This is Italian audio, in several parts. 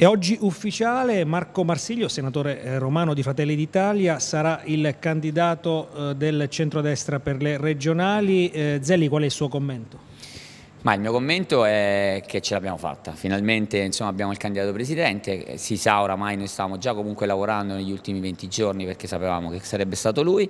È oggi ufficiale Marco Marsiglio, senatore eh, romano di Fratelli d'Italia, sarà il candidato eh, del centrodestra per le regionali. Eh, Zelli, qual è il suo commento? Ma il mio commento è che ce l'abbiamo fatta, finalmente insomma, abbiamo il candidato presidente, si sa oramai noi stavamo già comunque lavorando negli ultimi 20 giorni perché sapevamo che sarebbe stato lui,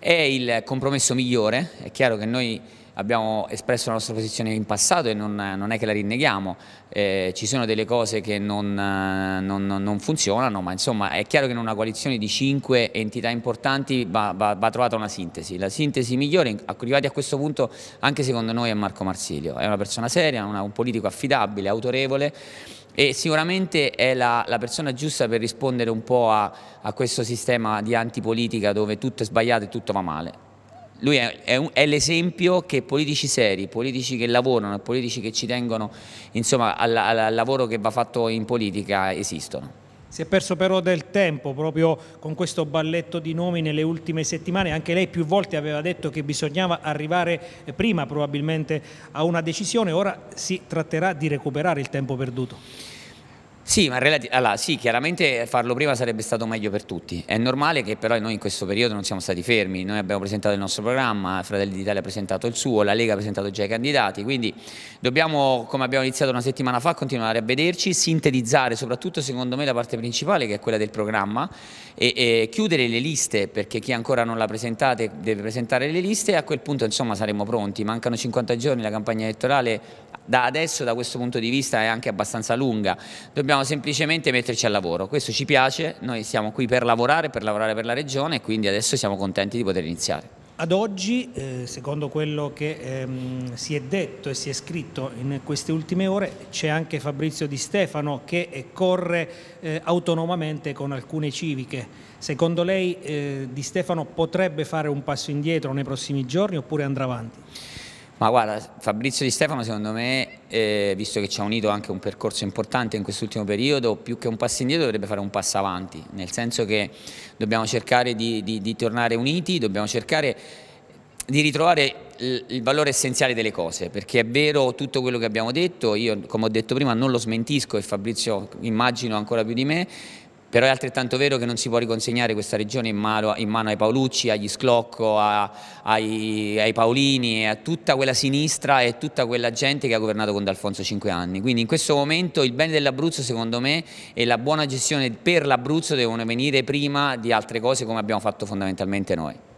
è il compromesso migliore, è chiaro che noi abbiamo espresso la nostra posizione in passato e non, non è che la rinneghiamo, eh, ci sono delle cose che non, eh, non, non, funzionano, ma insomma è chiaro che in una coalizione di cinque entità importanti va, va, va trovata una sintesi, la sintesi migliore arrivati a questo punto anche secondo noi è Marco Marsilio, è una persona seria, una, un politico affidabile, autorevole e sicuramente è la, la, persona giusta per rispondere un po' a, a questo sistema di antipolitica dove tutto è sbagliato e tutto va male lui è, è, un, è l'esempio che politici seri, politici che lavorano, politici che ci tengono insomma, al, al lavoro che va fatto in politica esistono. Si è perso però del tempo proprio con questo balletto di nomi nelle ultime settimane, anche lei più volte aveva detto che bisognava arrivare eh, prima probabilmente a una decisione, ora si tratterà di recuperare il tempo perduto. Sì, ma allora, sì, chiaramente farlo prima sarebbe stato meglio per tutti. È normale che però noi in questo periodo non siamo stati fermi, noi abbiamo presentato il nostro programma, Fratelli d'Italia ha presentato il suo, la Lega ha presentato già i candidati, quindi dobbiamo, come abbiamo iniziato una settimana fa, continuare a vederci, sintetizzare soprattutto secondo me la parte principale che è quella del programma e, e chiudere le liste perché chi ancora non l'ha presentata deve presentare le liste e a quel punto insomma saremo pronti, mancano 50 giorni, la campagna elettorale da adesso da questo punto di vista è anche abbastanza lunga, dobbiamo dobbiamo semplicemente metterci al lavoro, questo ci piace, noi siamo qui per lavorare, per lavorare per la Regione e quindi adesso siamo contenti di poter iniziare. Ad oggi, eh, secondo quello che ehm, si è detto e si è scritto in queste ultime ore, c'è anche Fabrizio Di Stefano che eh, corre eh, autonomamente con alcune civiche. Secondo lei Di Stefano potrebbe fare un passo indietro nei prossimi giorni oppure andrà avanti? Ma guarda, Fabrizio Di Stefano secondo me, eh, visto che ci ha unito anche un percorso importante in quest'ultimo periodo, più che un passo indietro dovrebbe fare un passo avanti, nel senso che dobbiamo cercare di, di, di tornare uniti, dobbiamo cercare di ritrovare il valore essenziale delle cose, perché è vero tutto quello che abbiamo detto, io come ho detto prima non lo smentisco e Fabrizio immagino ancora più di me, però è altrettanto vero che non si può riconsegnare questa regione in mano, in mano ai Paolucci, agli Sclocco, a, ai, ai, Paolini, a tutta quella sinistra e tutta quella gente che ha governato con D'Alfonso cinque anni. Quindi in questo momento il bene dell'Abruzzo secondo me e la buona gestione per l'Abruzzo devono venire prima di altre cose come abbiamo fatto fondamentalmente noi.